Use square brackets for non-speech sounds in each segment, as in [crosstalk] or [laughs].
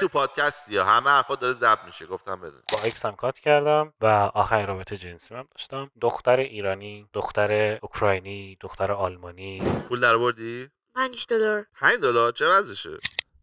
تو پادکست یا همه حرفا داره ضبط میشه گفتم بدون با ایکس هم کات کردم و آخرین رابطه جنسی من داشتم دختر ایرانی دختر اوکراینی دختر آلمانی پول درآوردی 5 دلار 5 دلار چه وضعشه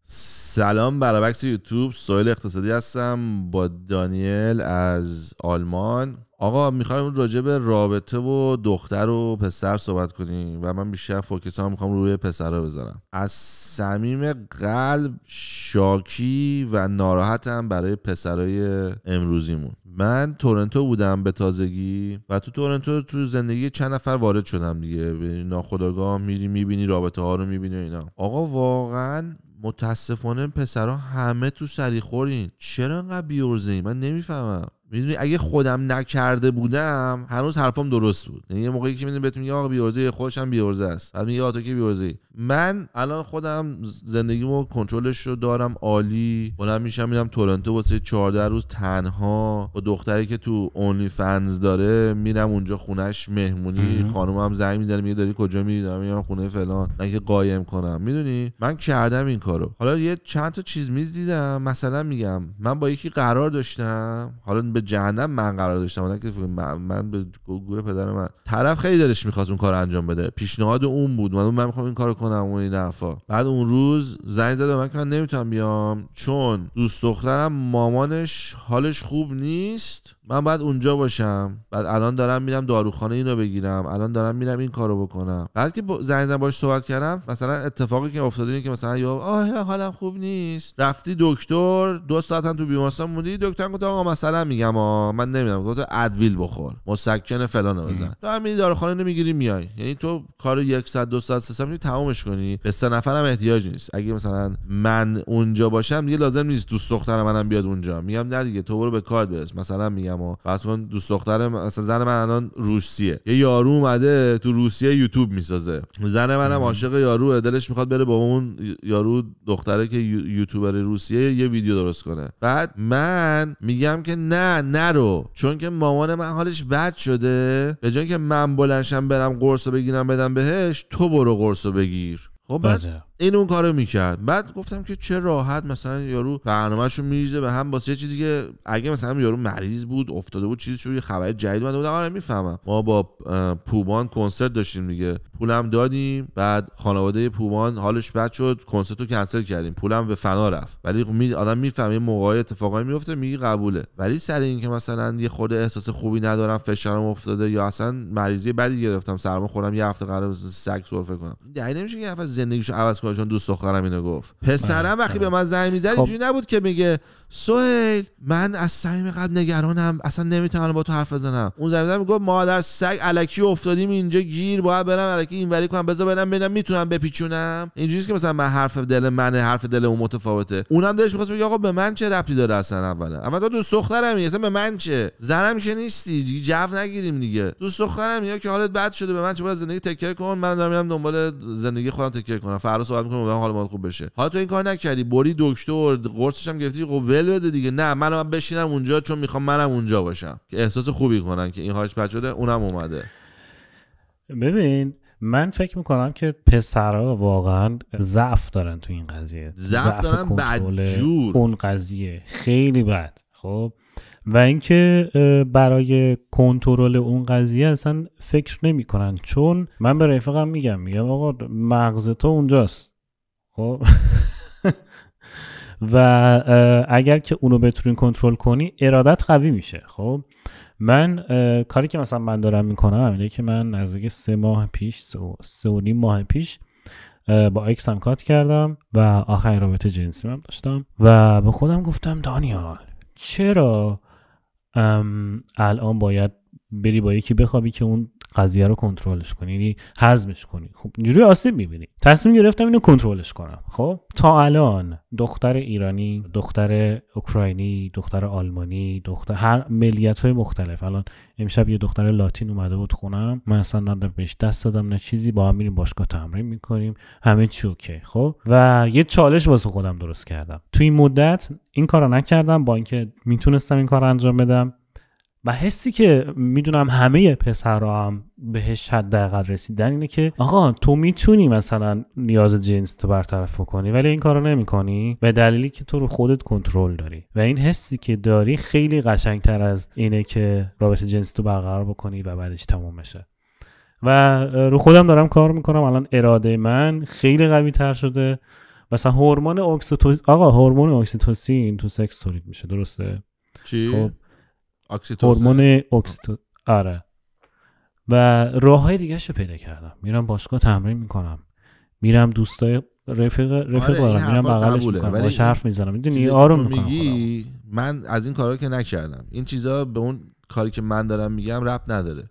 سلام برابکس یوتیوب سویل اقتصادی هستم با دانیل از آلمان آقا میخوایم راجع به رابطه و دختر و پسر صحبت کنیم و من بیشتر فوکس هم میخوام روی پسرها بذارم از صمیم قلب شاکی و ناراحتم برای پسرای امروزیمون من تورنتو بودم به تازگی و تو تورنتو تو زندگی چند نفر وارد شدم دیگه ناخداگاه میری میبینی رابطه ها رو میبینی اینا آقا واقعا متاسفانه پسرها همه تو سری خورین چرا انقدر بیورزه من نمیفهمم میدونی اگه خودم نکرده بودم هنوز حرفم درست بود یعنی یه موقعی که میدونی بهت میگه آقا بیورزه خودشم بیورزه است بعد میگه آتو که بیورزه من الان خودم زندگیمو کنترلش رو دارم عالی بلند میشم میرم تورنتو واسه 14 روز تنها با دختری که تو اونلی فنز داره میرم اونجا خونش مهمونی خانومم زنگ میزنه میگه داری کجا میری دارم میرم خونه فلان نه که قایم کنم میدونی من کردم این کارو حالا یه چند تا چیز میز دیدم مثلا میگم من با یکی قرار داشتم حالا به جهنم من قرار داشتم که من, به گور پدر من طرف خیلی دلش میخواست اون کار انجام بده پیشنهاد اون بود من من میخوام این کارو کنم اون این حرفا بعد اون روز زنگ زد من که نمیتونم بیام چون دوست دخترم مامانش حالش خوب نیست من باید اونجا باشم بعد الان دارم میرم داروخانه اینو بگیرم الان دارم میرم این کارو بکنم بعد که زنگ زدم باش صحبت کردم مثلا اتفاقی که افتاده اینه که مثلا یا آه حالم خوب نیست رفتی دکتر دو ساعت هم تو بیمارستان بودی دکتر گفت آقا مثلا میگم من نمیدونم گفت ادویل بخور مسکن فلان بزن تو همین داروخانه نمیگیری میای یعنی تو کار 100 200 300 تمومش کنی به سه نفرم احتیاج نیست اگه مثلا من اونجا باشم دیگه لازم نیست دوست دختر منم بیاد اونجا میگم نه دیگه تو برو به کار برس مثلا میگم و فرض کن دوست دختر مثلا زن من الان روسیه یه یارو اومده تو روسیه یوتیوب میسازه زن منم عاشق یارو دلش میخواد بره با اون یارو دختره که یوتیوبر روسیه یه ویدیو درست کنه بعد من میگم که نه نرو چون که مامان من حالش بد شده به جای که من بلنشم برم قرص بگیرم بدم بهش تو برو قرص بگیر خب بعد بله. این اون کارو میکرد بعد گفتم که چه راحت مثلا یارو برنامه‌شو میریزه به هم واسه یه چیزی که اگه مثلا یارو مریض بود افتاده بود چیزی شو یه خبر جدید اومده بود آره میفهمم ما با پوبان کنسرت داشتیم دیگه پولم دادیم بعد خانواده پوبان حالش بد شد کنسرت رو کنسل کردیم پولم به فنا رفت ولی خب می آدم میفهمه یه موقعی اتفاقایی میفته میگی قبوله ولی سر اینکه مثلا یه خود احساس خوبی ندارم فشارم افتاده یا اصلا مریضی بدی گرفتم سرما خوردم یه هفته قرار سگ سرفه کنم دلیل نمیشه که زندگیشو عوض چون دوست دخترم اینو گفت پسرم آره، وقتی به آره. من زنگ میزد خب. اینجوری نبود که میگه سهیل من از صمیم قلب نگرانم اصلا نمیتونم با تو حرف بزنم اون زمین گفت مادر سگ الکی افتادیم اینجا گیر باید برم الکی اینوری کنم بذار برم ببینم میتونم بپیچونم اینجوریه که مثلا من حرف دل من حرف دل اون متفاوته اونم دلش میخواست بگه آقا به من چه ربطی داره اصلا اولا اما تو دوست دخترمی اصلا به من چه زنم که نیستی دیگه جو نگیریم دیگه دوست دخترم یا که حالت بد شده به من چه باید زندگی تکیه کن من دارم میرم دنبال زندگی خودم تکیه کنم فردا صحبت میکنم حال ما خوب بشه حالا تو این کار نکردی بری دکتر قرصش هم گرفتی خب ول بده دیگه نه منم بشینم اونجا چون میخوام منم اونجا باشم که احساس خوبی کنن که این هاش پچوده اونم اومده ببین من فکر میکنم که پسرها واقعا ضعف دارن تو این قضیه ضعف دارن بدجور اون قضیه خیلی بد خب و اینکه برای کنترل اون قضیه اصلا فکر نمیکنن چون من به رفیقم میگم میگم آقا مغز تو اونجاست خب و اگر که اونو بتونین کنترل کنی ارادت قوی میشه خب من کاری که مثلا من دارم میکنم اینه که من نزدیک سه ماه پیش سه و نیم ماه پیش با اکس هم کات کردم و آخرین رابطه جنسی من داشتم و به خودم گفتم دانیال چرا الان باید بری با یکی بخوابی که اون قضیه رو کنترلش کنی یعنی هضمش کنی خب اینجوری آسیب میبینی تصمیم گرفتم اینو کنترلش کنم خب تا الان دختر ایرانی دختر اوکراینی دختر آلمانی دختر هر ملیت های مختلف الان امشب یه دختر لاتین اومده بود خونم من اصلا بهش دست دادم نه چیزی با هم میریم باشگاه تمرین میکنیم همه چی اوکی خب و یه چالش واسه خودم درست کردم تو این مدت این کارو نکردم با اینکه میتونستم این کار انجام بدم و حسی که میدونم همه پسرها هم بهش دقیقا رسیدن اینه که آقا تو میتونی مثلا نیاز جنس تو برطرف کنی ولی این کارو نمیکنی به دلیلی که تو رو خودت کنترل داری و این حسی که داری خیلی قشنگتر از اینه که رابطه جنس تو برقرار بکنی و بعدش تموم بشه و رو خودم دارم کار میکنم الان اراده من خیلی قوی تر شده مثلا هورمون اکسیتوسین آقا هورمون اکسیتوسین تو سکس تولید میشه درسته چی خب. هرمون هورمون اکسیتو... آره و راه های دیگه رو پیدا کردم میرم باشگاه تمرین میکنم میرم دوستای رفیق رفیق آره میرم بغلش میکنم باش حرف میزنم میدونی آروم میکنم میگی من از این کارا که نکردم این چیزا به اون کاری که من دارم میگم ربط نداره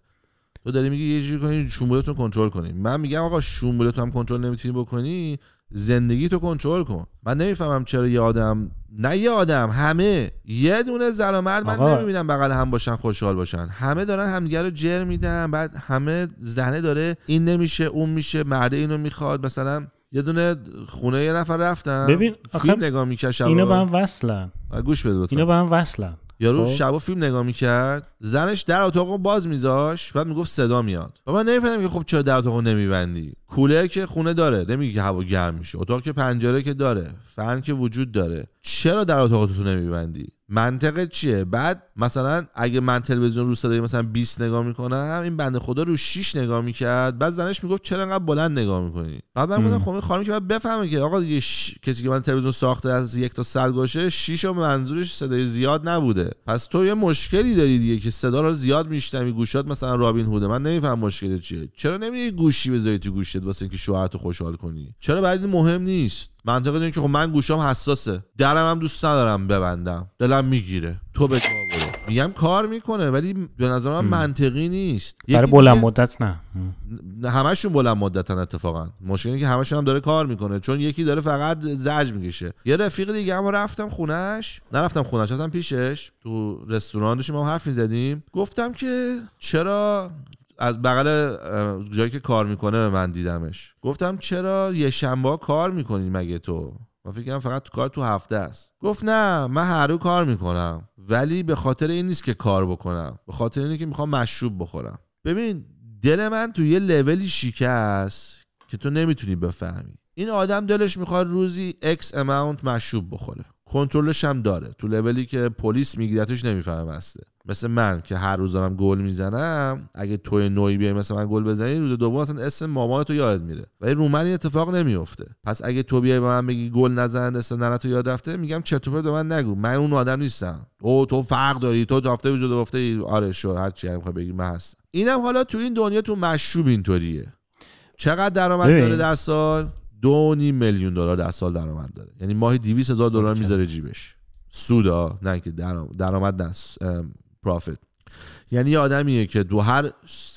تو داری میگی یه جوری کنی شومبولتون کنترل کنی من میگم آقا شومبولتون هم کنترل نمیتونی بکنی زندگی تو کنترل کن من نمیفهمم چرا یه آدم نه یه آدم همه یه دونه زن و مرد من نمیبینم بغل هم باشن خوشحال باشن همه دارن همدیگه رو جر میدن بعد همه زنه داره این نمیشه اون میشه مرده اینو میخواد مثلا یه دونه خونه یه نفر رفتم ببین فیلم نگاه میکشه اینا با هم وصلن گوش بده اینا با هم یارو خب. شبا فیلم نگاه میکرد زنش در اتاق باز میذاش و میگفت صدا میاد و من نمیفهمیدم که خب چرا در اتاق نمیبندی کولر که خونه داره نمیگه که هوا گرم میشه اتاق که پنجره که داره فن که وجود داره چرا در اتاق تو نمیبندی منطقه چیه بعد مثلا اگه من تلویزیون رو صدای مثلا 20 نگاه میکنم این بنده خدا رو 6 نگاه میکرد بعد زنش میگفت چرا انقدر بلند نگاه میکنی بعد من گفتم خب خانم که باید بفهمه که آقا دیگه کسی که من تلویزیون ساخته از یک تا صد باشه 6 منظورش صدای زیاد نبوده پس تو یه مشکلی داری دیگه که صدا رو زیاد میشتمی گوشات مثلا رابین هوده من نمیفهم مشکل چیه چرا نمیری گوشی بذاری تو گوشت واسه اینکه شوهرتو خوشحال کنی چرا بعد مهم نیست منطقه اینه که خب من گوشام حساسه درم هم دوست ندارم ببندم دلم میگیره تو به برو میگم کار میکنه ولی به نظر من منطقی نیست برای بلند مدت نه همشون بلند مدتن اتفاقا مشکلی که همشون هم داره کار میکنه چون یکی داره فقط زج میکشه یه رفیق دیگه هم رفتم خونش نرفتم خونش رفتم پیشش تو رستوران داشتیم هم حرف میزدیم گفتم که چرا از بغل جایی که کار میکنه به من دیدمش گفتم چرا یه شنبه کار میکنی مگه تو من فکرم فقط تو کار تو هفته است گفت نه من هر رو کار میکنم ولی به خاطر این نیست که کار بکنم به خاطر اینه که میخوام مشروب بخورم ببین دل من تو یه لولی شکست که تو نمیتونی بفهمی این آدم دلش میخواد روزی X اماونت مشروب بخوره کنترلش هم داره تو لولی که پلیس میگیرتش نمیفهمه مثل من که هر روز دارم گل میزنم اگه توی نوعی بیای مثل من گل بزنی روز دوم اصلا اسم مامان تو یاد میره ولی رو من این اتفاق نمیفته پس اگه تو بیای به من بگی گل نزن اسم ننه تو یاد رفته میگم چطور به من نگو من اون آدم نیستم او تو فرق داری تو هفته وجود گفته آره شور هر چی میخوای بگی من هستم اینم حالا تو این دنیا تو مشروب اینطوریه چقدر درآمد داره در سال دو نیم میلیون دلار در سال درآمد داره یعنی ماهی 200 هزار دلار خب، میذاره جیبش سودا نه که درآمد درآمد profit. یعنی یه آدمیه که دو هر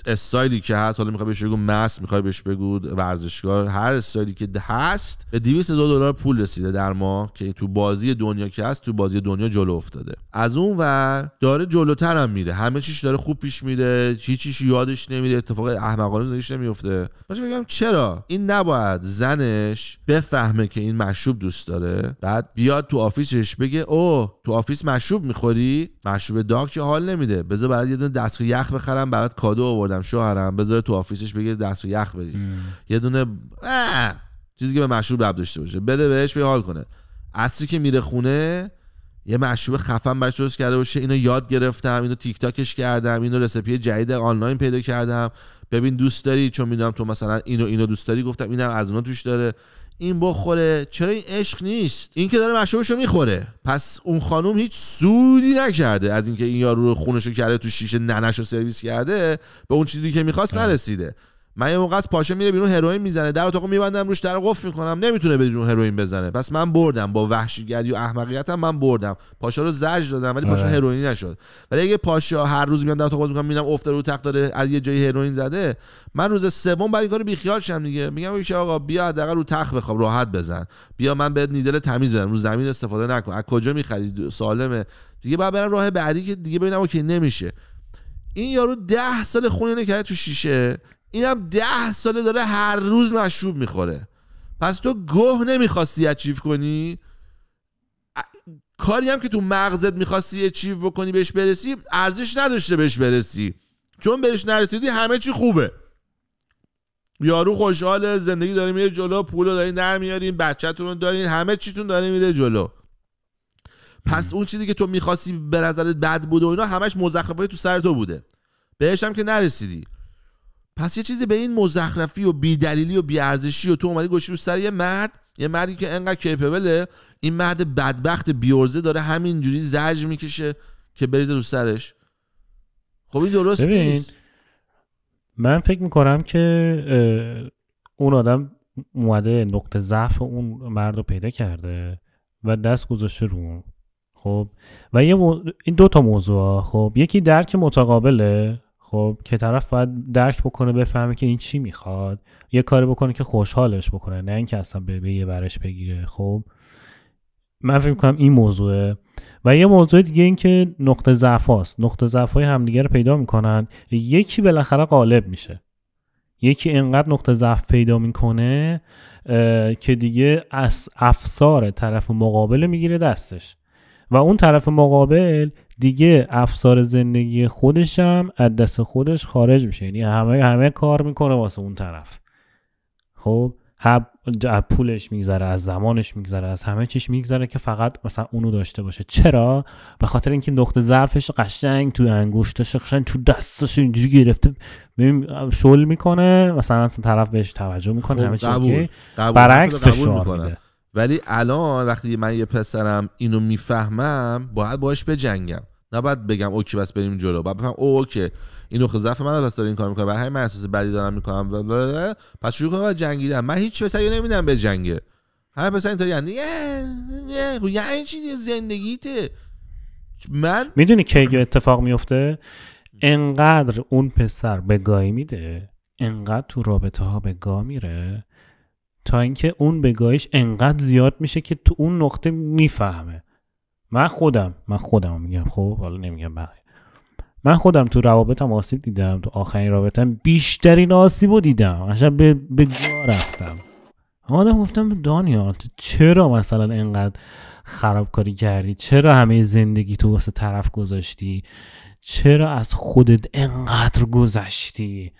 استایلی که هست حالا میخوای بهش بگو مس میخوای بهش بگو ورزشکار هر استایلی که هست به 200 دو دلار پول رسیده در ما که تو بازی دنیا که هست تو بازی دنیا جلو افتاده از اون ور داره جلوتر هم میره همه چیش داره خوب پیش میره هیچیش یادش نمیره اتفاق احمقانه زندگیش نمیفته باشه بگم چرا این نباید زنش بفهمه که این مشروب دوست داره بعد بیاد تو آفیسش بگه او تو آفیس مشروب میخوری مشروب داغ که حال نمیده بذار دونه دست و یخ بخرم برات کادو آوردم شوهرم بذاره تو آفیسش بگه دست و یخ بریز یه دونه چیزی که به مشروب رب داشته باشه بده بهش حال کنه اصری که میره خونه یه مشروب خفن برش درست کرده باشه اینو یاد گرفتم اینو تیک تاکش کردم اینو رسپی جدید آنلاین پیدا کردم ببین دوست داری چون میدونم تو مثلا اینو اینو دوست داری گفتم اینم از اونا توش داره این بخوره چرا این عشق نیست این که داره مشروبشو میخوره پس اون خانم هیچ سودی نکرده از اینکه این یارو رو خونشو کرده تو شیشه ننشو سرویس کرده به اون چیزی که میخواست بله. نرسیده من یه موقع از پاشه میره بیرون هروئین میزنه در اتاقو میبندم روش در قفل میکنم نمیتونه بیرون هروئین بزنه پس من بردم با وحشیگری و احمقیتم من بردم پاشا رو زج دادم ولی پاشا آره. هروئینی نشد ولی اگه پاشا هر روز میاد در اتاق باز میکنم میبینم افتاده رو تخت داره از یه جای هروئین زده من روز سوم بعد کارو بیخیال شم دیگه میگم آقا بیا حداقل رو تخت بخواب راحت بزن بیا من بهت نیدل تمیز بدم رو زمین استفاده نکن از کجا میخرید سالمه دیگه بعد برم راه بعدی که دیگه ببینم اوکی نمیشه این یارو ده سال خونه نکرده تو شیشه اینم ده ساله داره هر روز مشروب میخوره پس تو گوه نمیخواستی اچیف کنی کاری هم که تو مغزت میخواستی اچیو بکنی بهش برسی ارزش نداشته بهش برسی چون بهش نرسیدی همه چی خوبه یارو خوشحال زندگی داره میره جلو پولو داری در میارین بچهتون رو دارین همه چیتون داره میره جلو پس اون چیزی که تو میخواستی به نظرت بد بوده و اینا همش مزخرفای تو سر تو بوده بهش هم که نرسیدی پس یه چیزی به این مزخرفی و بیدلیلی و بیارزشی و تو اومدی گوشی رو سر یه مرد یه مردی که انقدر کیپبله این مرد بدبخت بیورزه داره همینجوری زج میکشه که بریزه رو سرش خب این درست نیست من فکر میکنم که اون آدم اومده نقطه ضعف اون مرد رو پیدا کرده و دست گذاشته رو خب و این دو تا موضوع خب یکی درک متقابله خب که طرف باید درک بکنه بفهمه که این چی میخواد یه کاری بکنه که خوشحالش بکنه نه اینکه اصلا به یه برش بگیره خب من فکر میکنم این موضوعه و یه موضوع دیگه این که نقطه ضعف نقطه ضعف های همدیگه رو پیدا میکنن یکی بالاخره غالب میشه یکی انقدر نقطه ضعف پیدا میکنه که دیگه از افسار طرف مقابل میگیره دستش و اون طرف مقابل دیگه افسار زندگی خودش هم از دست خودش خارج میشه یعنی همه همه کار میکنه واسه اون طرف خب از پولش میگذره از زمانش میگذره از همه چیش میگذره که فقط مثلا اونو داشته باشه چرا به خاطر اینکه نقطه ضعفش قشنگ تو انگشتش قشنگ تو دستش اینجوری گرفته شل میکنه مثلا اصلا طرف بهش توجه میکنه خب، همه همه که برعکس فشار ولی الان وقتی من یه پسرم اینو میفهمم باید باهاش بجنگم نباید بگم اوکی بس بریم جلو بعد بفهم او اوکی اینو خود خب ضعف من بس داره این کار میکنه برای همین من احساس بدی دارم میکنم پس شروع کنم جنگیدن من هیچ پسری نمیدم به جنگه همه پسر اینطوری یه خب یعنی چی زندگیته من میدونی کی اتفاق میفته انقدر اون پسر به گای میده انقدر تو رابطه ها به گا میره تا اینکه اون بگاهیش انقدر زیاد میشه که تو اون نقطه میفهمه من خودم من خودم میگم خب حالا نمیگم بقیه من خودم تو روابطم آسیب دیدم تو آخرین رابطم بیشترین آسیب رو دیدم عشان به, به گاه رفتم آدم گفتم دانیال چرا مثلا انقدر خرابکاری کردی چرا همه زندگی تو واسه طرف گذاشتی چرا از خودت انقدر گذشتی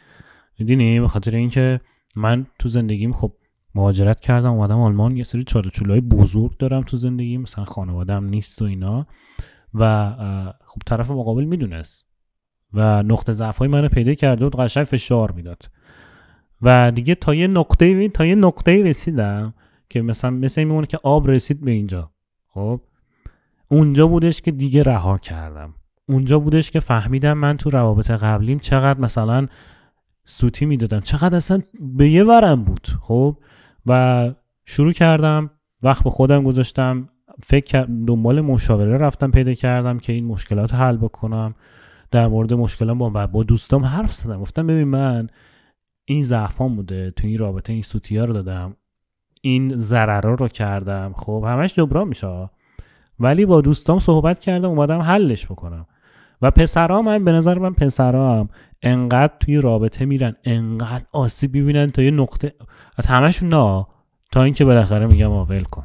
میدونی به خاطر اینکه من تو زندگیم خب مهاجرت کردم اومدم آلمان یه سری های بزرگ دارم تو زندگی مثلا خانوادم نیست و اینا و خب طرف مقابل میدونست و نقطه ضعف های منو پیدا کرده بود قشنگ فشار میداد و دیگه تا یه نقطه تا یه نقطه رسیدم که مثلا مثل میمونه که آب رسید به اینجا خب اونجا بودش که دیگه رها کردم اونجا بودش که فهمیدم من تو روابط قبلیم چقدر مثلا سوتی میدادم چقدر اصلا به یه ورم بود خب و شروع کردم وقت به خودم گذاشتم فکر دنبال مشاوره رفتم پیدا کردم که این مشکلات حل بکنم در مورد مشکلات با با دوستام حرف زدم گفتم ببین من این ضعفام بوده تو این رابطه این سوتیا رو دادم این ضررا رو کردم خب همش جبران میشه ولی با دوستام صحبت کردم اومدم حلش بکنم و پسرا من به نظر من پسرا هم انقدر توی رابطه میرن انقدر آسیب میبینن تا یه نقطه از همشون نه تا اینکه بالاخره میگم آول کن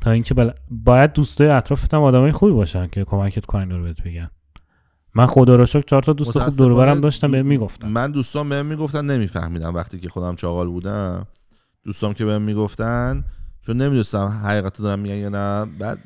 تا اینکه بل... باید دوستای اطرافتم آدمای خوبی باشن که کمکت کنن دور بهت بگن من خدا رو شکر چهار تا دوست خود دور داشتم بهم میگفتن من دوستام بهم میگفتن نمیفهمیدم وقتی که خودم چاقال بودم دوستام که بهم میگفتن چون نمیدونستم حقیقتو دارم میگن یا نه بعد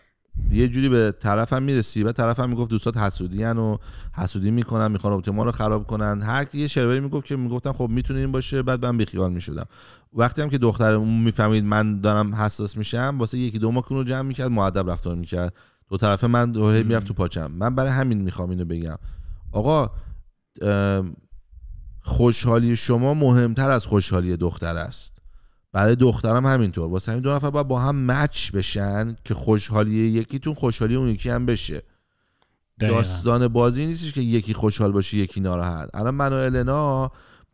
یه جوری به طرفم میرسی و طرفم میگفت دوستات حسودیان و حسودی میکنن میخوان رابطه ما رو خراب کنن هر یه شروری میگفت که میگفتم خب میتونه این باشه بعد من بیخیال میشدم وقتی هم که دختر میفهمید من دارم حساس میشم واسه یکی دو ما رو جمع میکرد معدب رفتار میکرد دو طرفه من دوره میرفت تو پاچم من برای همین میخوام اینو بگم آقا خوشحالی شما مهمتر از خوشحالی دختر است برای دخترم همینطور واسه همین دو نفر باید با هم مچ بشن که خوشحالی یکیتون خوشحالی اون یکی هم بشه دقیقا. داستان بازی نیستش که یکی خوشحال باشه یکی ناراحت الان من و النا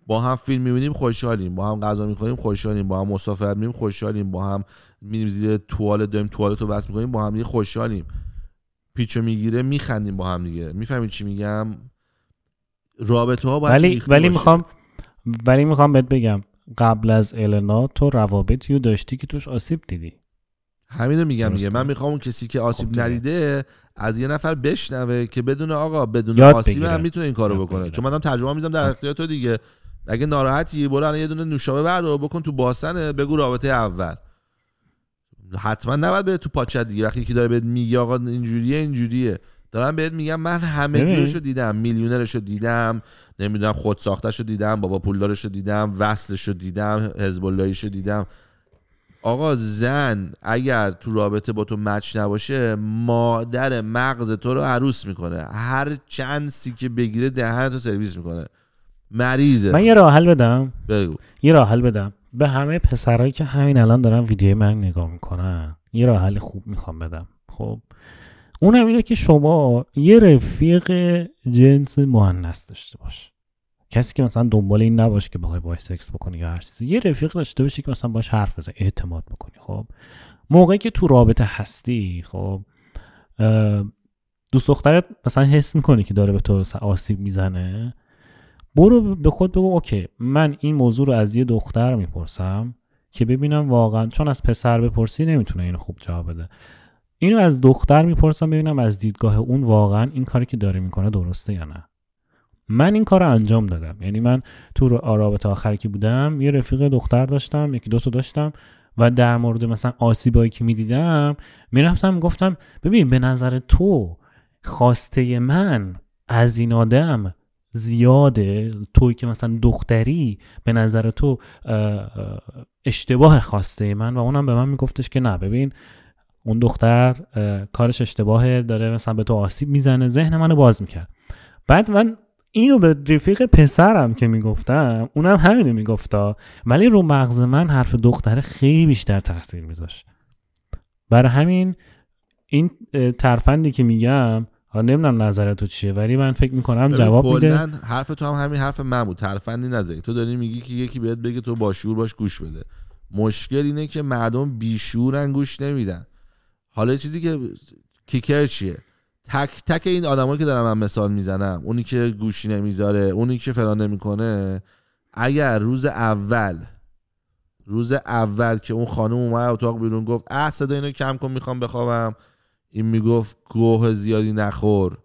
با هم فیلم میبینیم خوشحالیم با هم غذا میخوریم خوشحالیم با هم مسافرت میریم خوشحالیم با هم میریم زیر توالت داریم توالت رو وصل میکنیم با هم خوشحالیم پیچو میگیره میخندیم با هم دیگه چی میگم رابطه ها باید ولی ولی میخوام ولی میخوام بهت بگم قبل از النا تو روابطی رو داشتی که توش آسیب دیدی همینو میگم میگه، من میخوام اون کسی که خب آسیب ندیده از یه نفر بشنوه که بدون آقا بدون آسیب هم میتونه این کارو بکنه چون منم ترجمه میذارم در اختیار تو دیگه اگه ناراحتی برو یه دونه نوشابه بردار بکن تو باسنه بگو رابطه اول حتما نباید بره تو پاچت دیگه وقتی که داره بهت میگه آقا اینجوریه اینجوریه دارم بهت میگم من همه جورش رو دیدم میلیونرش رو دیدم نمیدونم خود رو دیدم بابا پولدارش رو دیدم وصلشو رو دیدم حزب رو دیدم آقا زن اگر تو رابطه با تو مچ نباشه مادر مغز تو رو عروس میکنه هر چنسی که بگیره دهن تو سرویس میکنه مریضه من یه راحل بدم بگو یه راحل بدم به همه پسرایی که همین الان دارن ویدیوی من نگاه میکنن یه راحل خوب میخوام بدم خب اونم اینه که شما یه رفیق جنس مهندس داشته باش کسی که مثلا دنبال این نباشه که بخوای باهاش سکس بکنی یا هر چیزی یه رفیق داشته باشی که مثلا باش حرف بزنی اعتماد بکنی خب موقعی که تو رابطه هستی خب دوست دخترت مثلا حس میکنی که داره به تو آسیب میزنه برو به خود بگو اوکی من این موضوع رو از یه دختر میپرسم که ببینم واقعا چون از پسر بپرسی نمیتونه اینو خوب جواب بده اینو از دختر میپرسم ببینم از دیدگاه اون واقعا این کاری که داره میکنه درسته یا نه من این کار رو انجام دادم یعنی من تو رابطه آخری که بودم یه رفیق دختر داشتم یکی دو داشتم و در مورد مثلا آسیبایی که میدیدم میرفتم گفتم ببین به نظر تو خواسته من از این آدم زیاده توی که مثلا دختری به نظر تو اشتباه خواسته من و اونم به من میگفتش که نه ببین اون دختر کارش اشتباهه داره مثلا به تو آسیب میزنه ذهن منو باز میکرد بعد من اینو به رفیق پسرم که میگفتم اونم همینو میگفتا ولی رو مغز من حرف دختر خیلی بیشتر تاثیر میذاشت برای همین این ترفندی که میگم ها نمیدونم نظر تو چیه ولی من فکر میکنم جواب میده حرف تو هم همین حرف من بود ترفندی نزدی تو داری میگی که یکی بهت بگه تو باشور باش گوش بده مشکل اینه که مردم بیشورن گوش نمیدن حالا چیزی که کیکر چیه تک تک این آدمایی که دارم من مثال میزنم اونی که گوشی نمیذاره اونی که فلان نمیکنه اگر روز اول روز اول که اون خانم اومد اتاق بیرون گفت اه صدا اینو کم کن میخوام بخوابم این میگفت گوه زیادی نخور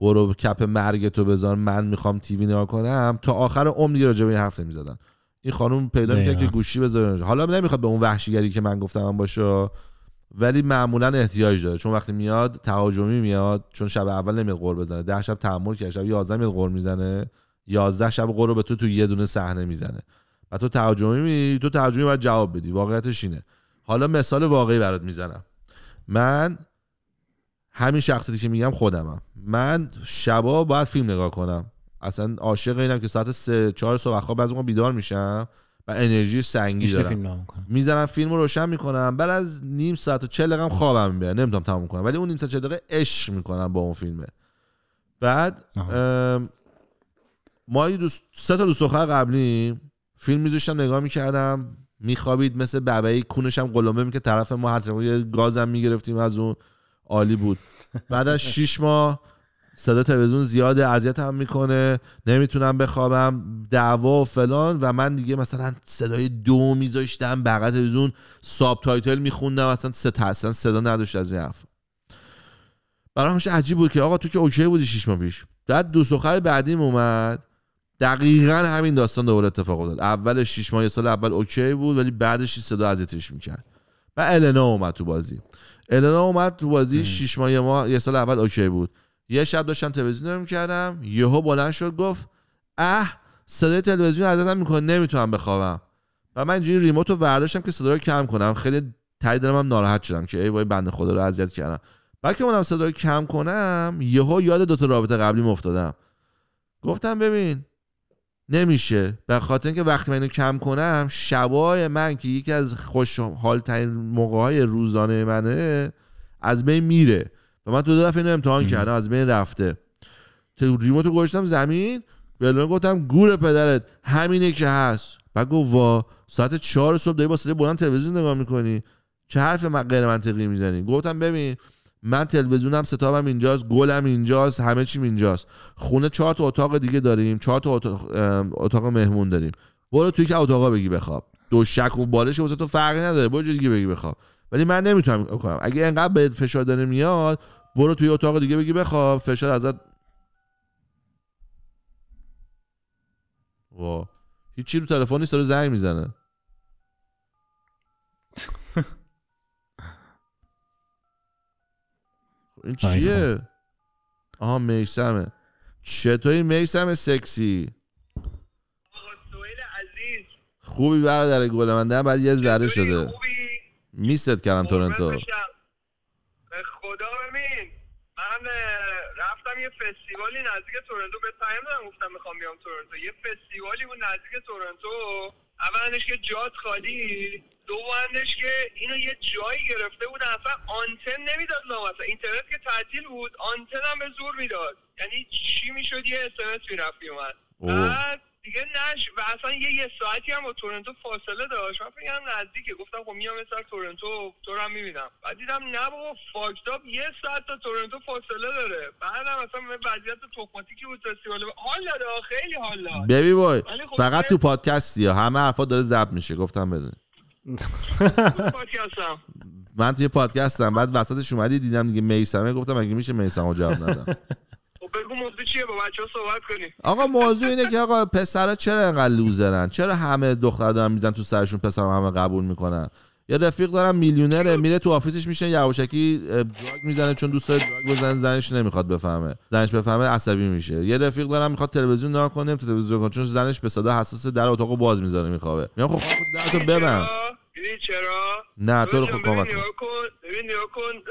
برو کپ مرگ تو بذار من میخوام تیوی نگاه کنم تا آخر عمر دیگه راجع به این حرف نمیزدن این خانم پیدا میکرد که گوشی بذاره حالا نمیخواد به اون وحشیگری که من گفتم باشه ولی معمولا احتیاج داره چون وقتی میاد تهاجمی میاد چون شب اول نمیاد قور بزنه ده شب تحمل کرد شب 11 میاد قور میزنه 11 شب قور رو به تو تو یه دونه صحنه میزنه و تو تهاجمی می تو تهاجمی باید جواب بدی واقعیتش اینه حالا مثال واقعی برات میزنم من همین شخصی که میگم خودمم من شبا باید فیلم نگاه کنم اصلا عاشق اینم که ساعت 3 4 صبح خواب از اون بیدار میشم و انرژی سنگی دارم میزنم فیلم رو روشن میکنم بعد از نیم ساعت و چه دقیقه خوابم میبره نمیتونم تموم کنم ولی اون نیم ساعت چه دقیقه عشق میکنم با اون فیلمه بعد ما دوست سه تا دوست دختر قبلی فیلم میذاشتم نگاه میکردم میخوابید مثل ببعی کونشم هم قلمه که طرف ما هر یه گازم میگرفتیم از اون عالی بود بعد از 6 ماه صدا تلویزیون زیاده هم میکنه نمیتونم بخوابم دعوا و فلان و من دیگه مثلا صدای دو میذاشتم بقیه تلویزیون ساب تایتل میخوندم اصلا سه اصلا صدا نداشت از این حرف همش عجیب بود که آقا تو که اوکی بودی شش ماه پیش بعد دو سخر بعدی اومد دقیقا همین داستان دوباره اتفاق افتاد اول شش ماه سال اول اوکی بود ولی بعدش صدا اذیتش میکرد و النا اومد تو بازی النا اومد تو بازی شش ماه ما یه سال اول اوکی بود یه شب داشتم تلویزیون رو میکردم یهو بلند شد گفت اه صدای تلویزیون عادتم میکنه نمیتونم بخوابم و من اینجوری ریموت رو ورداشتم که صدا رو کم کنم خیلی تایید دارم هم ناراحت شدم که ای وای بنده خدا رو اذیت کردم بعد که منم صدا رو کم کنم یهو یاد دوتا رابطه قبلی افتادم گفتم ببین نمیشه به خاطر اینکه وقتی من اینو کم کنم شبای من که یکی از خوشحال موقع های روزانه منه از بین میره و من تو دو دفعه اینو امتحان کردم از بین رفته تو ریموتو گذاشتم زمین بلون گفتم گور پدرت همینه که هست بعد گفت وا ساعت چهار صبح داری با صدای بلند تلویزیون نگاه میکنی چه حرف من غیر منطقی میزنی گفتم ببین من تلویزیونم ستابم اینجاست گلم اینجاست همه چیم اینجاست خونه چهار تا اتاق دیگه داریم چهار تا اتاق, اتاق مهمون داریم برو توی که اتاقا بگی بخواب دو و بالش واسه تو فرقی نداره برو دیگه بگی بخواب ولی من نمیتونم کنم اگه انقدر به فشار داره میاد برو توی اتاق دیگه بگی بخواب فشار ازت وا هیچی رو تلفن نیست داره زنگ میزنه خب این چیه خب. آها میسمه چطوری میسمه سکسی خوبی برادر گل من بعد یه ذره شده میستت کردم تورنتو به خدا ببین من رفتم یه فستیوالی نزدیک تورنتو به تایم دارم گفتم میخوام بیام تورنتو یه فستیوالی بود نزدیک تورنتو اولش که جات خالی دومش که اینو یه جایی گرفته بود اصلا آنتن نمیداد لامصب اینترنت که تعطیل بود آنتن هم به زور میداد یعنی چی میشد یه اسمس میرفت من دیگه نش و اصلا یه یه ساعتی هم با تورنتو فاصله داشت من فکر نزدیکه گفتم خب میام مثل تورنتو تو رو هم میبینم بعد دیدم نه بابا فاکتاب یه ساعت تا تورنتو فاصله داره بعدم اصلا وضعیت تخماتیکی بود فستیوال حال داره خیلی حالا داره ببی بای خب فقط تو پادکستی ها همه حرفا داره ضبط میشه گفتم بدون من توی پادکستم بعد وسطش اومدی دیدم دیگه میسمه گفتم اگه میشه میسمو جواب ندم [laughs] بگو موضوع چیه با بچه ها صحبت کنی آقا موضوع اینه که آقا پسرا چرا انقدر لوزرن چرا همه دختر دارن میزن تو سرشون پسرا همه قبول میکنن یا رفیق دارم میلیونره میره تو آفیسش میشه یواشکی دراگ میزنه چون دوست داره دراگ بزنه زنش نمیخواد بفهمه زنش بفهمه عصبی میشه یه رفیق دارم میخواد تلویزیون نگاه کنه تلویزیون کنه چون زنش به صدا حساس در اتاق باز میذاره میخوابه میگم خب خودت درتو دیدی چرا نه تو رو خوب کن ببین کن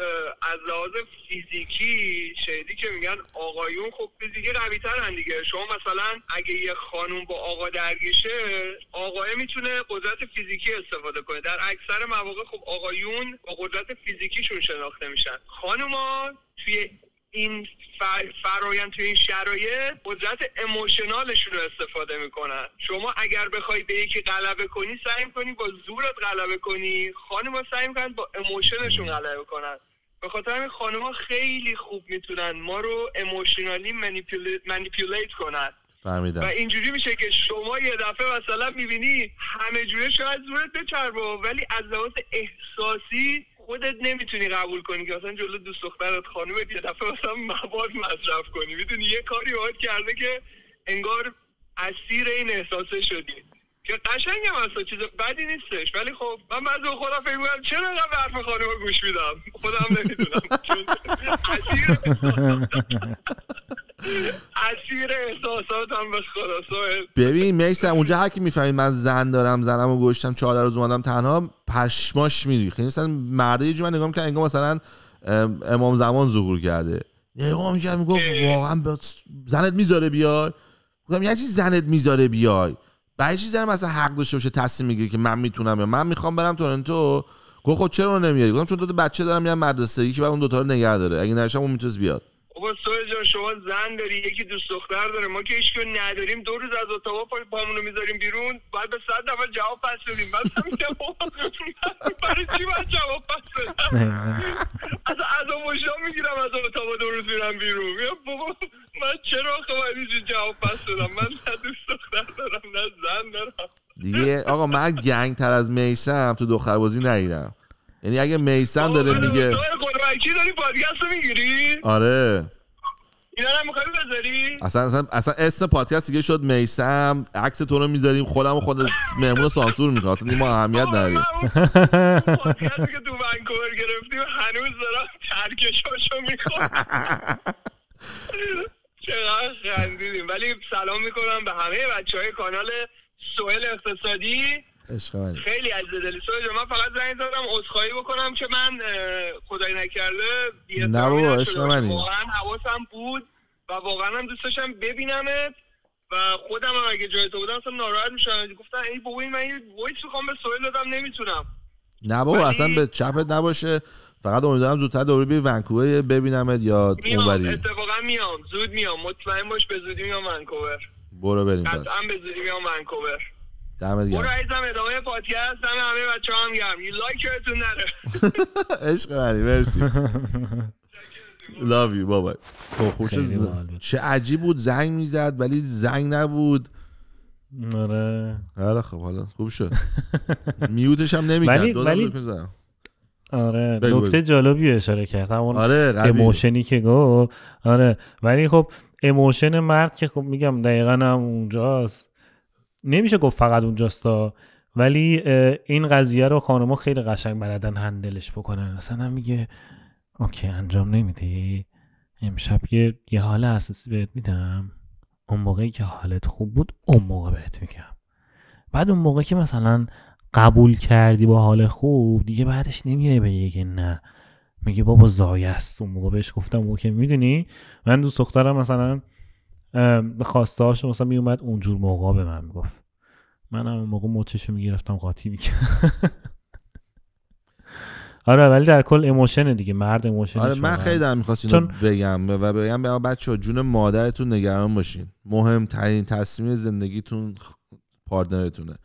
از لحاظ فیزیکی شهیدی که میگن آقایون خب فیزیکی قوی تر دیگه شما مثلا اگه یه خانوم با آقا درگیشه آقای میتونه قدرت فیزیکی استفاده کنه در اکثر مواقع خب آقایون با قدرت فیزیکیشون شناخته میشن خانوما توی این فرایند توی این شرایط قدرت اموشنالشون رو استفاده میکنن شما اگر بخوای به یکی غلبه کنی سعی کنی با زورت غلبه کنی خانم سعی میکنن با اموشنشون غلبه کنن به خاطر همین خانم خیلی خوب میتونن ما رو اموشنالی منیپولیت کنن فهمیدم. و اینجوری میشه که شما یه دفعه مثلا میبینی همه جوره شاید زورت بچربه ولی از لحاظ احساسی خودت نمیتونی قبول کنی که مثلا جلو دوست دخترت خانومت یه دفعه مثلا مواد مصرف کنی میدونی یه کاری باید کرده که انگار اسیر این احساسه شدی که قشنگم اصلا چیز بدی نیستش ولی خب من بعضی خودم فکر میکنم چرا اینقدر به حرف خانم گوش میدم خودم نمیدونم چون اسیر احساساتم بس خدا ببین میکس اونجا هر کی من زن دارم زنم و گوشتم چهار روز اومدم تنها پشماش میری خیلی مثلا یه جو من نگاه میکنم اینگاه مثلا امام زمان ظهور کرده نگاه میکنم میگفت واقعا زنت میذاره بیای گفتم یه یعنی چی زنت میذاره بیای و چیزی دارم مثلا حق داشته باشه تصمیم میگیره که من میتونم یا من میخوام برم تورنتو گفت خود خب چرا نمیاری گفتم چون دو بچه دارم میرم مدرسه یکی بعد اون دو تا رو نگه داره اگه نرشم اون میتونست بیاد بابا سوی جان شما زن داری یکی دوست دختر داره ما که هیچکی نداریم دو روز از اتاق پای پامونو میذاریم بیرون بعد به صد نفر جواب پس بدیم من میگم برای چی من جواب پس از از از مشا میگیرم از اتاق دو روز میرم بیرون بابا من چرا آخه جواب پس بدم من نه دوست دختر دارم نه زن دارم دیگه آقا من گنگ تر از میسم تو دختربازی بازی ندیدم یعنی اگه میسم داره میگه داری پادکست میگیری آره اینا رو میخوای بذاری اصلا اصلا اصلا اسم پادکست دیگه شد میسم عکس تو رو میذاریم خودم خود مهمون سانسور میکنه اصلا این ما اهمیت نداره پادکستی که تو ونکوور گرفتیم هنوز دارم ترکشاشو میکنم چقدر خندیدیم ولی سلام میکنم به همه بچه های کانال سوهل اقتصادی خیلی عزیز دلی من فقط زنگ زدم عذرخواهی بکنم که من خدای نکرده نه بابا عشق منی واقعا حواسم بود و واقعا هم دوست داشتم ببینمت و خودم هم اگه جای تو بودم اصلا ناراحت میشم گفتن ای بابا من این وایس میخوام به سویل دادم نمیتونم نه بابا اصلا به چپت نباشه فقط امیدوارم زودتر دوباره بیای ونکوور ببینمت یا اونوری اتفاقا میام زود میام مطمئن باش به زودی میام ونکوور برو بریم پس به زودی میام ونکوور دمت گرم برو ادامه پادکست همه بچه هم گرم یه لایکتون نره [laughs] عشق منی مرسی لاوی یو بابا خب، خوش چه عجیب بود زنگ میزد ولی زنگ نبود آره آره خب حالا خوب شد میوتش هم نمیکرد ولی ولی آره نکته جالبی اشاره کردم اون آره اموشنی که گفت آره ولی خب اموشن مرد که خب میگم دقیقا هم اونجاست نمیشه گفت فقط اونجاستا ولی این قضیه رو خانما خیلی قشنگ بلدن هندلش بکنن مثلا میگه اوکی انجام نمیدی امشب یه یه حال اساسی بهت میدم اون موقعی که حالت خوب بود اون موقع بهت میگم بعد اون موقع که مثلا قبول کردی با حال خوب دیگه بعدش نمیای به نه میگه بابا زایست اون موقع بهش گفتم اوکی میدونی من دوست دخترم مثلا به خواسته هاش مثلا میومد اونجور موقع به من میگفت منم موقع مچشو میگرفتم قاطی میکردم [laughs] آره ولی در کل ایموشن دیگه مرد ایموشن آره من خیلی دارم میخواست چون... بگم و بگم به بچه جون مادرتون نگران باشین مهمترین تصمیم زندگیتون پاردنرتونه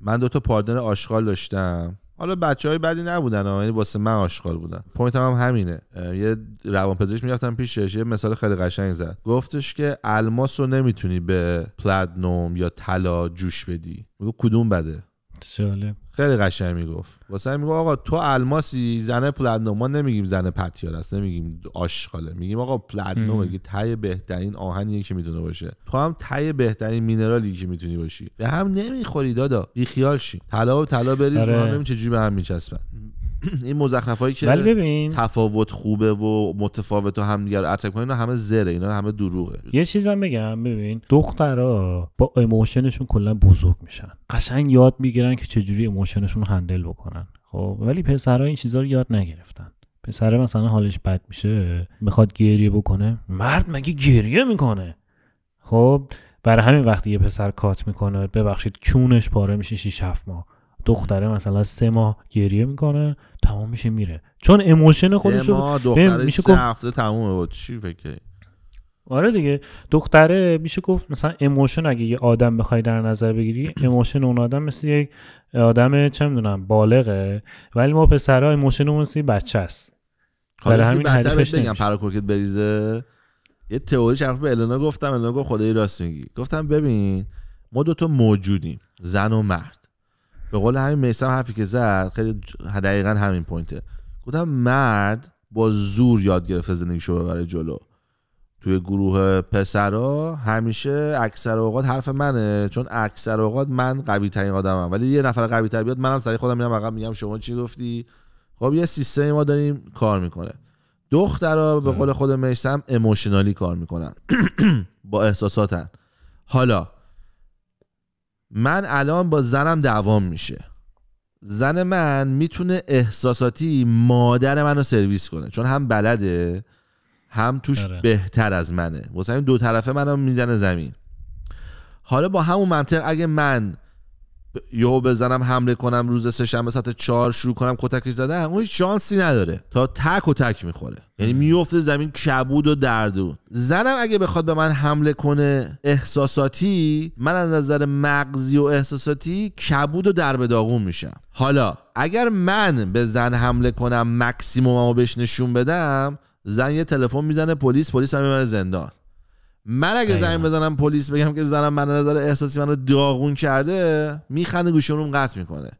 من دوتا پاردنر آشغال داشتم حالا بچه های بدی نبودن ها یعنی واسه من آشغال بودن پوینت هم, همینه یه روان پزشک میرفتم پیشش یه مثال خیلی قشنگ زد گفتش که الماس رو نمیتونی به پلاتنوم یا طلا جوش بدی میگو کدوم بده جالب خیلی قشنگ میگفت واسه میگه آقا تو الماسی زنه پلاتنوم ما نمیگیم زن پتیار است نمیگیم آشغاله میگیم آقا پلاتنوم میگی تای بهترین آهنیه که میتونه باشه تو هم تای بهترین مینرالی که میتونی باشی به هم نمیخوری دادا بیخیال شی طلا و طلا بریز آره. هم جوی به هم میچسبن [clears throat] این هایی که ببین تفاوت خوبه و متفاوت و هم رو اتک اینا همه زره اینا همه دروغه یه چیزم بگم ببین دخترا با ایموشنشون کلا بزرگ میشن قشنگ یاد میگیرن که چجوری ایموشنشون هندل بکنن خب ولی پسرها این چیزها رو یاد نگرفتن پسره مثلا حالش بد میشه میخواد گریه بکنه مرد مگه گریه میکنه خب برای همین وقتی یه پسر کات میکنه ببخشید کونش پاره میشه شیش هفت ماه دختره مثلا سه ماه گریه میکنه تمام میشه میره چون اموشن خودش رو دختره میشه سه هفته تمومه بود چی فکر آره دیگه دختره میشه گفت مثلا اموشن اگه یه آدم بخوای در نظر بگیری اموشن [clears throat] اون آدم مثل یک آدم چه میدونم بالغه ولی ما پسرها اموشن اون مثل بچه است برای همین هدفش بگم پراکورکت بریزه یه تئوری شرف به النا گفتم النا گفت خدای راست میگی گفتم ببین ما دوتا موجودیم زن و مرد به قول همین میسم حرفی که زد خیلی دقیقا همین پوینته گفتم مرد با زور یاد گرفته زندگیشو ببره جلو توی گروه پسرا همیشه اکثر اوقات حرف منه چون اکثر اوقات من قوی ترین آدمم ولی یه نفر قوی تر بیاد منم سری خودم میرم عقب میگم شما چی گفتی خب یه سیستم ما داریم کار میکنه دخترها به قول خود میسم اموشنالی کار میکنن [clears throat] با احساساتن حالا من الان با زنم دوام میشه زن من میتونه احساساتی مادر منو سرویس کنه چون هم بلده هم توش آره. بهتر از منه واسه دو طرفه منو میزنه زمین حالا با همون منطق اگه من یهو بزنم حمله کنم روز سه شنبه ساعت چهار شروع کنم کتکش زدن اون شانسی نداره تا تک و تک میخوره یعنی میفته زمین کبود و دردون زنم اگه بخواد به من حمله کنه احساساتی من از نظر مغزی و احساساتی کبود و درب داغون میشم حالا اگر من به زن حمله کنم مکسیموممو بهش نشون بدم زن یه تلفن میزنه پلیس پلیس هم میبره زندان من اگه زنگ بزنم پلیس بگم که زنم من نظر احساسی من رو داغون کرده میخنده رو قطع میکنه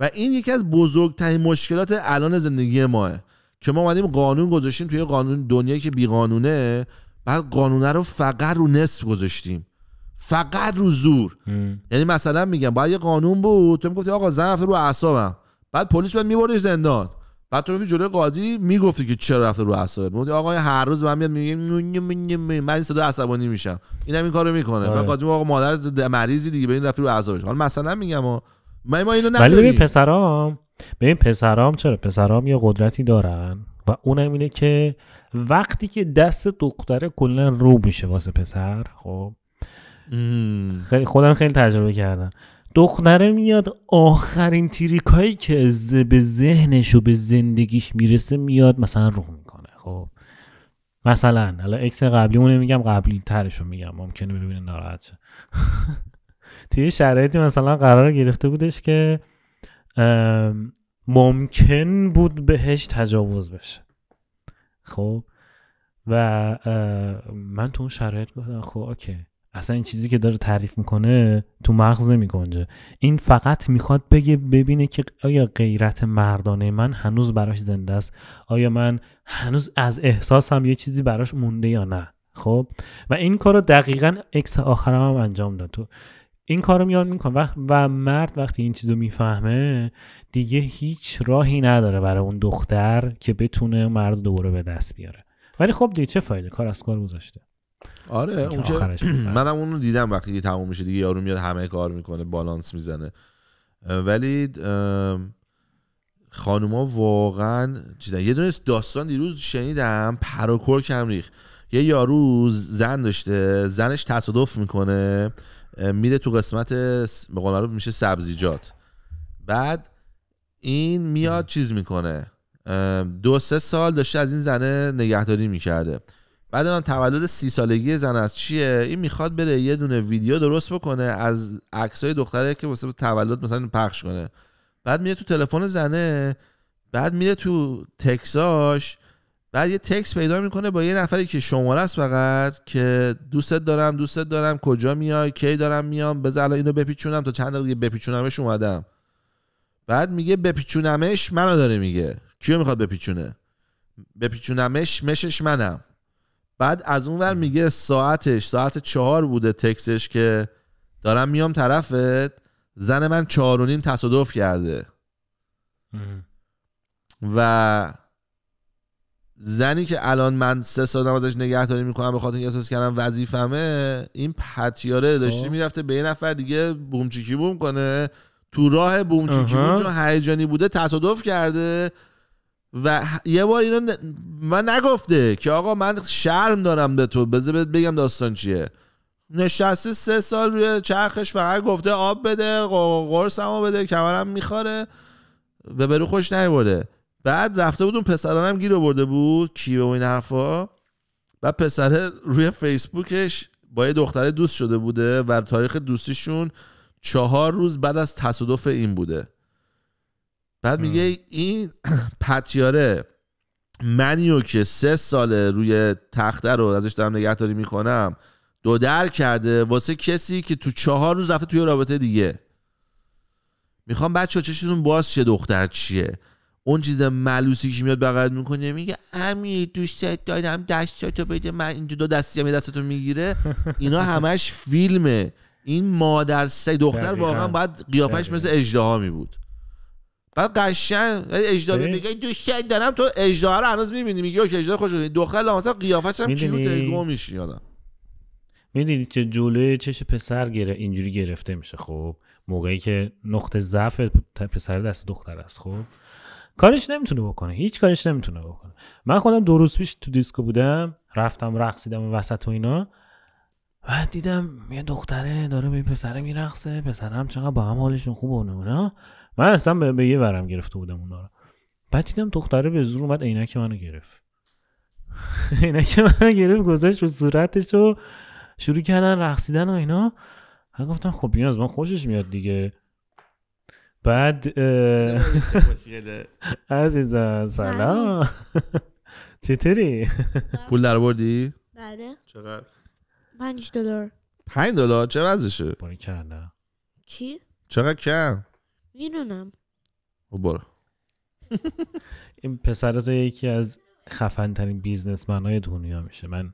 و این یکی از بزرگترین مشکلات الان زندگی ماه که ما اومدیم قانون گذاشتیم توی قانون دنیایی که بیقانونه بعد قانونه رو فقط رو نصف گذاشتیم فقط رو زور یعنی مثلا میگم باید یه قانون بود تو میگفتی آقا زن رو اعصابم بعد پلیس بعد میبرش زندان بعد تو رفتی جلوی قاضی میگفتی که چرا رفته رو اعصابت بود آقا هر روز من میاد میگه من صدا عصبانی میشم اینم این کارو میکنه و آره. قاضی آقا مادر مریضی دیگه به این رفتی رو اعصابش حالا مثلا میگم من ما اینو نداریم ولی ببین پسرام ببین پسرام چرا پسرام یه قدرتی دارن و اونم اینه که وقتی که دست دختره کلا رو میشه واسه پسر خب خیلی خودم خیلی تجربه کردم دختره میاد آخرین تریکایی که به ذهنش و به زندگیش میرسه میاد مثلا رو میکنه خب مثلا حالا اکس قبلی اون میگم قبلی ترشو میگم ممکنه ببینه ناراحت شه [laughs] توی شرایطی مثلا قرار گرفته بودش که ممکن بود بهش تجاوز بشه خب و من تو اون شرایط گفتم خب اوکی اصلا این چیزی که داره تعریف میکنه تو مغز نمی این فقط میخواد بگه ببینه که آیا غیرت مردانه من هنوز براش زنده است آیا من هنوز از احساسم یه چیزی براش مونده یا نه خب و این کار رو دقیقا اکس آخرم هم انجام داد تو این کار رو میان میکن و, مرد وقتی این چیز رو میفهمه دیگه هیچ راهی نداره برای اون دختر که بتونه مرد دوباره به دست بیاره ولی خب دیگه چه فایده کار از کار گذاشته آره اون که [clears throat] منم اونو دیدم وقتی که تموم میشه دیگه یارو میاد همه کار میکنه بالانس میزنه ولی خانوما واقعا چیزا یه دونه داستان دیروز شنیدم پروکور کم ریخ یه یارو زن داشته زنش تصادف میکنه میده تو قسمت به قول میشه سبزیجات بعد این میاد چیز میکنه دو سه سال داشته از این زنه نگهداری میکرده بعد من تولد سی سالگی زن از چیه این میخواد بره یه دونه ویدیو درست بکنه از عکسای دختره که واسه تولد مثلا پخش کنه بعد میره تو تلفن زنه بعد میره تو تکساش بعد یه تکس پیدا میکنه با یه نفری که شماره است فقط که دوستت دارم دوستت دارم کجا میای کی دارم میام بذار اینو بپیچونم تا چند دقیقه بپیچونمش اومدم بعد میگه بپیچونمش منو داره میگه کیو میخواد بپیچونه بپیچونمش مشش منم بعد از اونور میگه ساعتش ساعت چهار بوده تکسش که دارم میام طرفت زن من چهار و نیم تصادف کرده و زنی که الان من سه سال ازش نگهداری میکنم به خاطر احساس کردم وظیفمه این پتیاره داشتی خب. میرفته به یه نفر دیگه بومچیکی بوم کنه تو راه بومچیکی بوم چون هیجانی بوده تصادف کرده و یه بار اینو من نگفته که آقا من شرم دارم به تو بذار بگم داستان چیه نشسته سه سال روی چرخش فقط گفته آب بده هم بده کمرم میخوره و به رو خوش نیورده بعد رفته بود اون پسرانم گیر برده بود کی به این حرفا و پسره روی فیسبوکش با یه دختره دوست شده بوده و تاریخ دوستیشون چهار روز بعد از تصادف این بوده بعد میگه این پتیاره منیو که سه ساله روی تخته رو ازش دارم نگهداری میکنم دو در کرده واسه کسی که تو چهار روز رفته توی رابطه دیگه میخوام بچه چه باز چه دختر چیه اون چیز ملوسی که میاد بغل میکنه میگه امی دوست دارم تو بده من این دو دستی هم دستتو میگیره اینا همش فیلمه این مادر سه دختر واقعا باید قیافش مثل مثل اجدها میبود بعد قشن یعنی اجدا میگه دوستت دارم تو اجدا رو هنوز میبینی میگه اوکی اجدا خوش دختر لامصب قیافش هم کیوت گم میشی یادم میدونی که جوله چش پسر گره اینجوری گرفته میشه خب موقعی که نقطه ضعف پسر دست دختر است خب کارش نمیتونه بکنه هیچ کارش نمیتونه بکنه من خودم دو روز پیش تو دیسکو بودم رفتم رقصیدم وسط و اینا و دیدم یه دختره داره به پسره میرقصه پسرم چقدر با هم حالشون خوبه اونم من اصلا به, یه ورم گرفته بودم اونا رو بعد دیدم دختره به زور اومد عینک منو گرفت [laughs] عینک منو گرفت گذاشت رو صورتش و شروع کردن رقصیدن و اینا من گفتم خب این از من خوشش میاد دیگه بعد [laughs] عزیزم سلام [laughs] چطوری پول در بردی بله چقدر 5 دلار 5 دلار چه وزشه؟ باری چقدر کم میدونم خب برو [laughs] این پسرت یکی از خفن ترین بیزنسمن های دنیا میشه من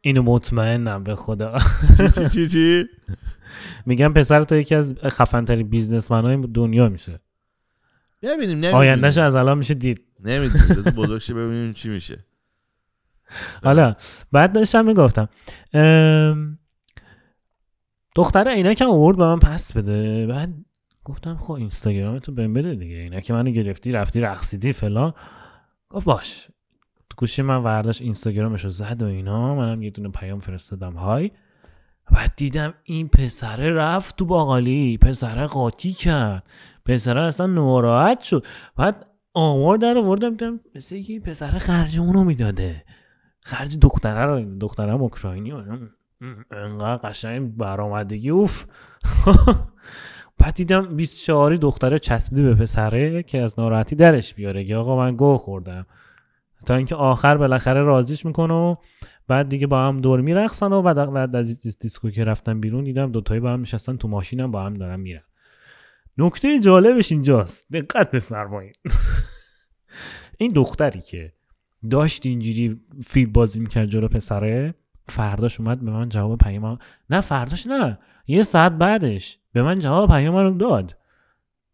اینو مطمئنم به خدا چی چی چی میگم پسر تو یکی از خفن ترین بیزنسمن های دنیا میشه ببینیم آیندهش از الان میشه دید نمیدونیم بزرگش ببینیم چی میشه [laughs] حالا بعد داشتم میگفتم دختر اینا هم آورد به من پس بده بعد گفتم خب اینستاگرامتو بهم بده دیگه اینا که منو گرفتی رفتی رقصیدی فلان گفت باش تو گوشی من ورداش اینستاگرامش رو زد و اینا منم یه دونه پیام فرستادم های بعد دیدم این پسره رفت تو باقالی پسره قاطی کرد پسره اصلا ناراحت شد بعد آمار در آوردم دیدم مثل اینکه پسره خرج اونو میداده خرج دختره رو دخترم اوکراینی انقدر قشنگ برآمدگی اوف [laughs] بعد دیدم 24 دختره چسبیده به پسره که از ناراحتی درش بیاره که آقا من گوه خوردم تا اینکه آخر بالاخره رازیش میکنه و بعد دیگه با هم دور میرخصن و بعد, بعد از دیسکو که رفتن بیرون دیدم تایی با هم نشستن تو ماشینم با هم دارن میرن نکته جالبش اینجاست دقت بفرمایید [laughs] این دختری که داشت اینجوری فیلم بازی میکرد جلو پسره فرداش اومد به من جواب پیام نه فرداش نه یه ساعت بعدش به من جواب پیام رو داد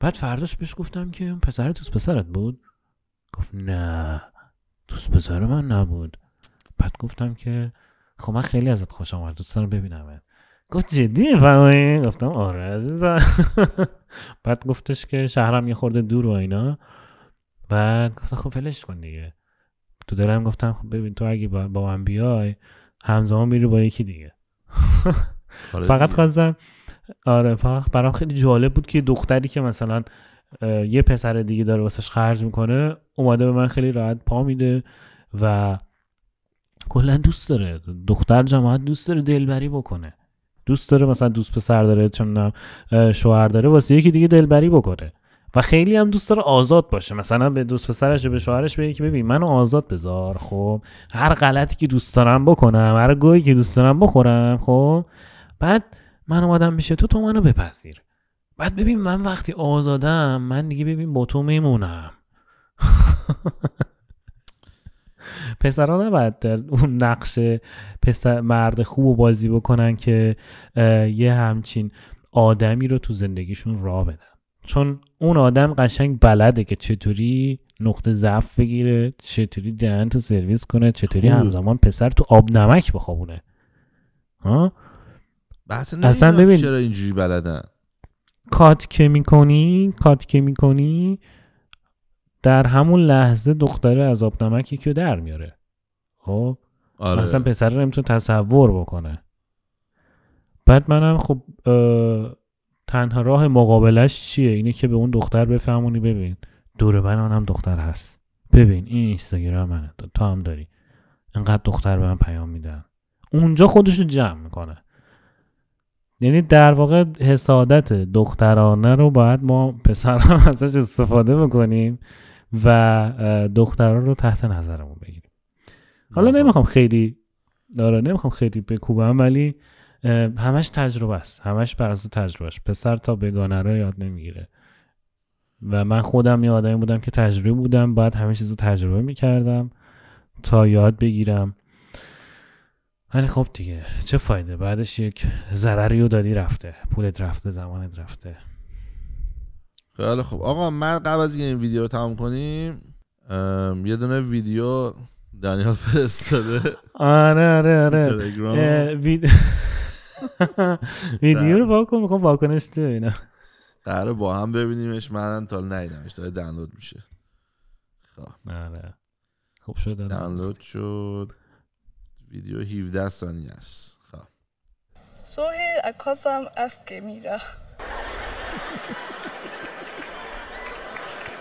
بعد فرداش بهش گفتم که اون پسر دوست پسرت بود گفت نه دوست پسر من نبود بعد گفتم که خب من خیلی ازت خوش آمد دوست ببینم. ببینمت گفت جدی فهمی گفتم آره عزیزم [laughs] بعد گفتش که شهرم یه خورده دور و اینا بعد گفتم خب فلش کن دیگه تو دلم گفتم خب ببین تو اگه با من بیای همزمان میری با یکی دیگه [laughs] آره فقط خواستم آره فقط برام خیلی جالب بود که دختری که مثلا یه پسر دیگه داره واسش خرج میکنه اومده به من خیلی راحت پا میده و کلا دوست داره دختر جماعت دوست داره دلبری بکنه دوست داره مثلا دوست پسر داره چون شوهر داره واسه یکی دیگه دلبری بکنه و خیلی هم دوست داره آزاد باشه مثلا به دوست پسرش به شوهرش بگه که ببین منو آزاد بذار خب هر غلطی که دوست دارم بکنم هر گویی که دوست دارم بخورم خب بعد من اومدم میشه تو تو منو بپذیر بعد ببین من وقتی آزادم من دیگه ببین با تو میمونم [laughs] پسرها نباید در اون نقش پسر مرد خوب و بازی بکنن که یه همچین آدمی رو تو زندگیشون را بدن چون اون آدم قشنگ بلده که چطوری نقطه ضعف بگیره چطوری دهن تو سرویس کنه چطوری خوب. همزمان پسر تو آب نمک بخوابونه ها اصلا ببین چرا اینجوری بلدن کات که میکنی کات که میکنی در همون لحظه دختره از آب که که در میاره خب آره. اصلا پسر رو نمیتونه تصور بکنه بعد منم خب تنها راه مقابلش چیه اینه که به اون دختر بفهمونی ببین دور هم دختر هست ببین این اینستاگرام منه تو هم داری انقدر دختر به من پیام میدن اونجا خودش رو جمع میکنه یعنی در واقع حسادت دخترانه رو باید ما پسران [laughs] ازش استفاده بکنیم و دختران رو تحت نظرمون بگیریم حالا بله. نمیخوام خیلی داره نمیخوام خیلی بکوبم ولی همش تجربه است همش بر اساس تجربه است پسر تا بگانه رو یاد نمیگیره و من خودم یه آدمی بودم که تجربه بودم بعد همه چیز رو تجربه میکردم تا یاد بگیرم ولی خب دیگه چه فایده بعدش یک ضرری رو دادی رفته پولت رفته زمانت رفته خیلی خب آقا من قبل از این ویدیو رو تمام کنیم یه دونه ویدیو دانیال فرستاده آره آره آره ویدیو رو واکن میخوام واکنش تو اینا با هم ببینیمش من تا نیدمش داره دانلود میشه خب آره خب شد آره. دانلود شد ویدیو 17 ثانیه است خب سوهیل اکاسم است که میره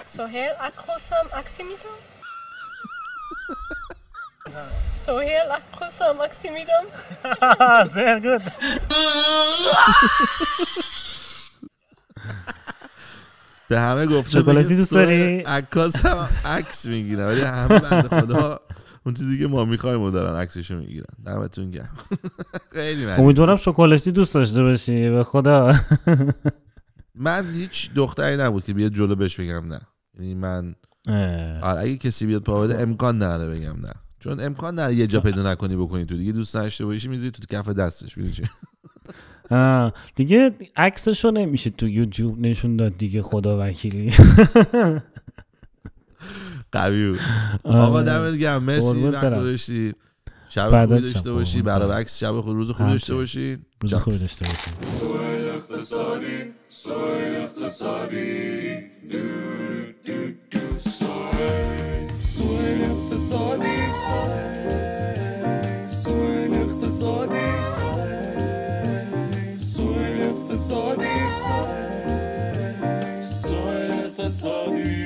سوهیل اکاسم اکسی میدم سوهیل اکاسم اکسی میدم sehr گود به همه گفته چوکلاتی دوست داری اکس عکس میگیره ولی همه بنده خدا اون چیزی که ما میخوایم و دارن عکسشو میگیرن دمتون گرم [laughs] خیلی من امیدوارم شکلاتی دوست داشته باشی به خدا [laughs] من هیچ دختری نبود که بیاد جلو بگم نه یعنی من آره اگه کسی بیاد پا بده امکان نداره بگم نه چون امکان نداره یه جا خب. پیدا نکنی بکنی تو دیگه دوست داشته باشی میذاری تو کف دستش میدونی [laughs] دیگه عکسشو نمیشه تو یوتیوب نشون داد دیگه خدا وکیلی قوی بود آره. آقا دمت گرم مرسی وقت گذاشتی شب خوبی داشته باشی آره. برعکس شب خوب روز خوبی داشته باشی روز خوبی داشته باشی سوال اقتصادی سوال اقتصادی دو دو دو سوال سوال اقتصادی سوال اقتصادی سوال اقتصادی سوال اقتصادی